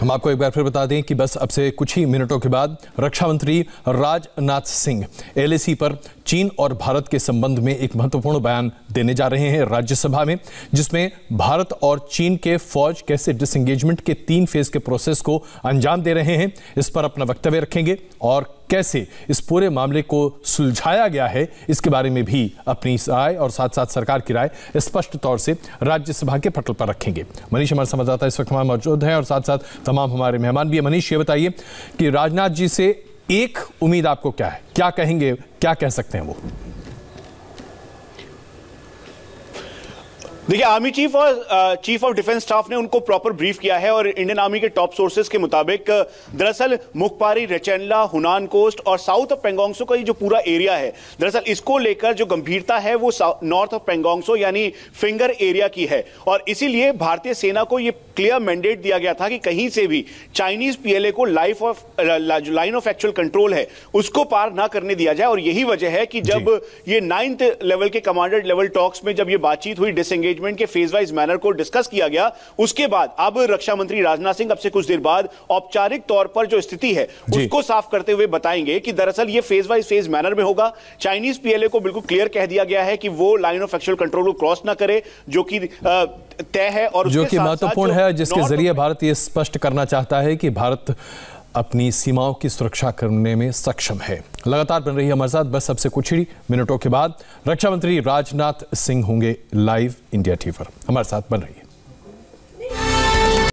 हम आपको एक बार फिर बता दें कि बस अब से कुछ ही मिनटों के बाद रक्षा मंत्री राजनाथ सिंह एलएसी पर चीन और भारत के संबंध में एक महत्वपूर्ण बयान देने जा रहे हैं राज्यसभा में जिसमें भारत और चीन के फौज कैसे डिसंगेजमेंट के तीन फेज के प्रोसेस को अंजाम दे रहे हैं इस पर अपना वक्तव्य रखेंगे और कैसे इस पूरे मामले को सुलझाया गया है इसके बारे में भी अपनी राय और साथ साथ सरकार की राय स्पष्ट तौर से राज्यसभा के पटल पर रखेंगे मनीष हमारे संवाददाता इस वक्त हमारे मौजूद हैं और साथ साथ तमाम हमारे मेहमान भी हैं मनीष ये बताइए कि राजनाथ जी से एक उम्मीद आपको क्या है क्या कहेंगे क्या कह सकते हैं वो देखिए आर्मी चीफ और चीफ ऑफ डिफेंस स्टाफ ने उनको प्रॉपर ब्रीफ किया है और इंडियन आर्मी के टॉप सोर्सेज के मुताबिक uh, दरअसल मुखपारी रचैनला हुनान कोस्ट और साउथ ऑफ पेंगोंगसो का ये जो पूरा एरिया है दरअसल इसको लेकर जो गंभीरता है वो नॉर्थ ऑफ पेंगोंगसो यानी फिंगर एरिया की है और इसीलिए भारतीय सेना को ये क्लियर मैंडेट दिया गया था कि कहीं से भी चाइनीज पीएलए को life of line of actual control है उसको पार ना करने दिया जाए और यही वजह है कि जब ये नाइन्थ लेवल के कमांडर लेवल टॉक्स में जब ये बातचीत हुई डिसंगेज ट्रीटमेंट के फेज वाइज मैनर को डिस्कस किया गया उसके बाद अब रक्षा मंत्री राजनाथ सिंह अब से कुछ देर बाद औपचारिक तौर पर जो स्थिति है उसको साफ करते हुए बताएंगे कि दरअसल ये फेज वाइज फेज मैनर में होगा चाइनीज पीएलए को बिल्कुल क्लियर कह दिया गया है कि वो लाइन ऑफ एक्चुअल कंट्रोल को क्रॉस ना करे जो कि तय है और जो कि महत्वपूर्ण है जिसके जरिए भारत ये स्पष्ट करना चाहता है कि भारत अपनी सीमाओं की सुरक्षा करने में सक्षम है लगातार बन रही है हमारे साथ बस सबसे कुछ ही मिनटों के बाद रक्षा मंत्री राजनाथ सिंह होंगे लाइव इंडिया टीवी पर हमारे साथ बन रही है